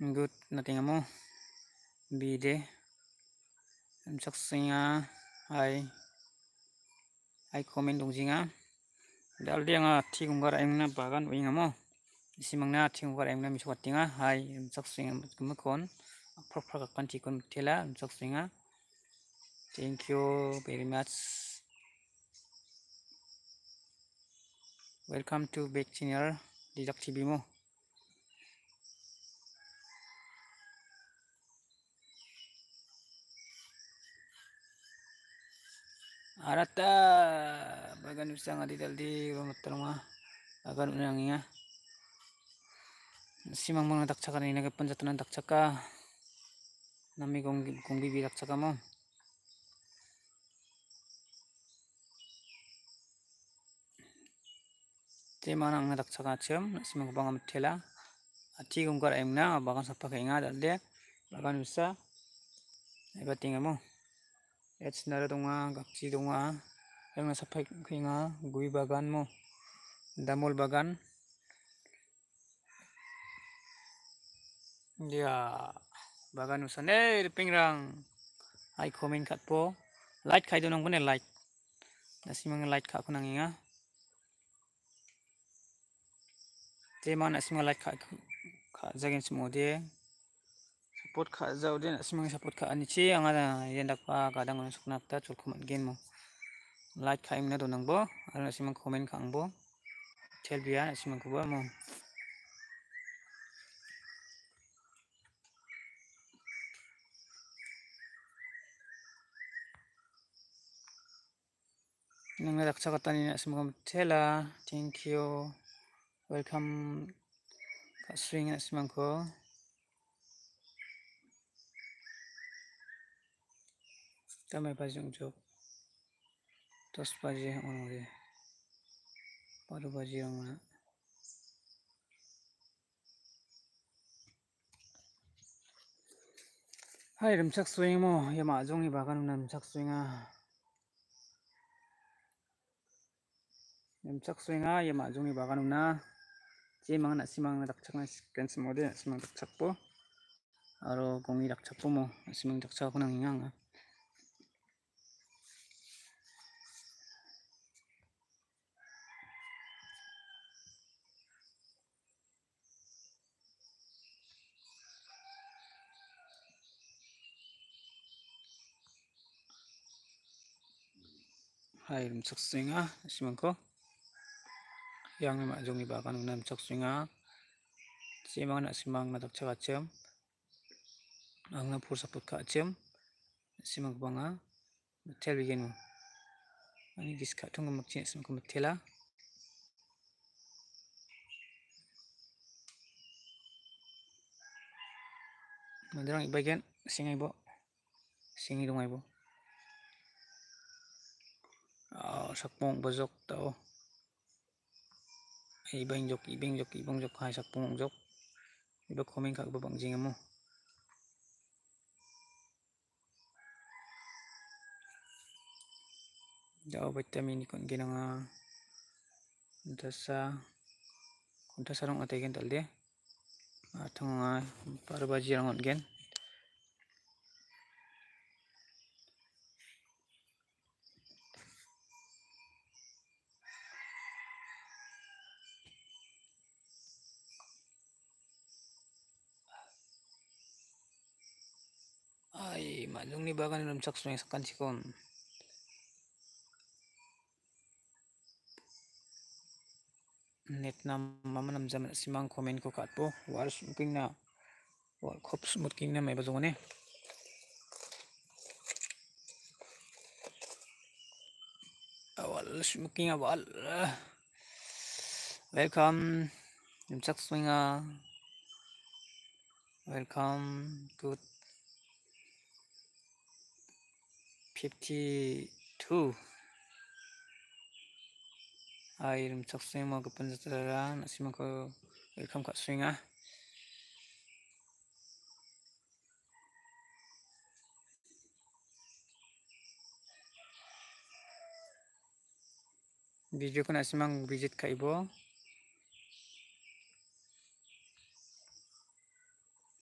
good natinga mo bide singa hai ay comment dong singa dal dia nga tikung gara emna bagan winga mo simang na tikung gara emna miswatinga ay saksinga kumkon aprak prak kan tikon tela singa thank you very much welcome to back channel Didak TV mo Arata bagan usang adidal di rumah terumah akan unangnya simang mga takcaka ni nagpanjatan ng takcaka nami kung kung bibilak saka mo te manang na takcaka chem simang bangam thela ati kung kar emna bagan sa pakainga dalde bagan usa ibatinga mo Ets nara donga gakci donga ayong asapai kuinga gui bagan mo damol bagan ya bagan usane pingrang ai komen kat po light kai donong bune like, nasi mang like kaku nanginga tema nasi mang like kaku kaku semua dia support ka zau den support kha ani chi anga na yendak pa kadang na sukna ta chul khaman gen mo like kha imna donang bo ana simang comment ka ang bo tel bia na ko bo mo nang ada sa katani na simang thank you welcome ka swing na simang Kamera pasang job. Terus pagi yang mana dia? Baru pagi yang mana? Hai rim sắc swing mo, ya ma jong ni ba kan nam sắc swing a. Nam sắc swing a ya ma jong ni ba kan na. Che mang na si mang na dak chak na kan smode, si mang dak chak po. Aro kongi dak chak po mo, si mang dak chak ko ngang à haym saksinga simangko yang mak jong iba kan nam saksinga simang nak simang matak cak acem ang na pursa put ka acem simang banga tel bigen ani gis ka tung mak cin simko metela Mandirang ibagian singai bo singi dungai bo Oh, sakpong bazok tau. Ibang jok, ibang jok, ibang jok, hai sakpong jok. Iba komen kag babang jinga mo. Daw vitamin kon ginanga. Ah. Dasa kunta sarong atay kan talde. Atong para bajirangon gen. Malung ni bagan dalam sak sungai sakan sikon. Net nam mama nam zaman simang komen ko kat War sumping na. War khop smut na may bazong ne. Eh. Awal smoking awal. Welcome. Nim sak Welcome. Good 52 Airim saksing mo kapan sa tarara nasim ako welcome ka swing ah video ko nasim ang visit ka ibo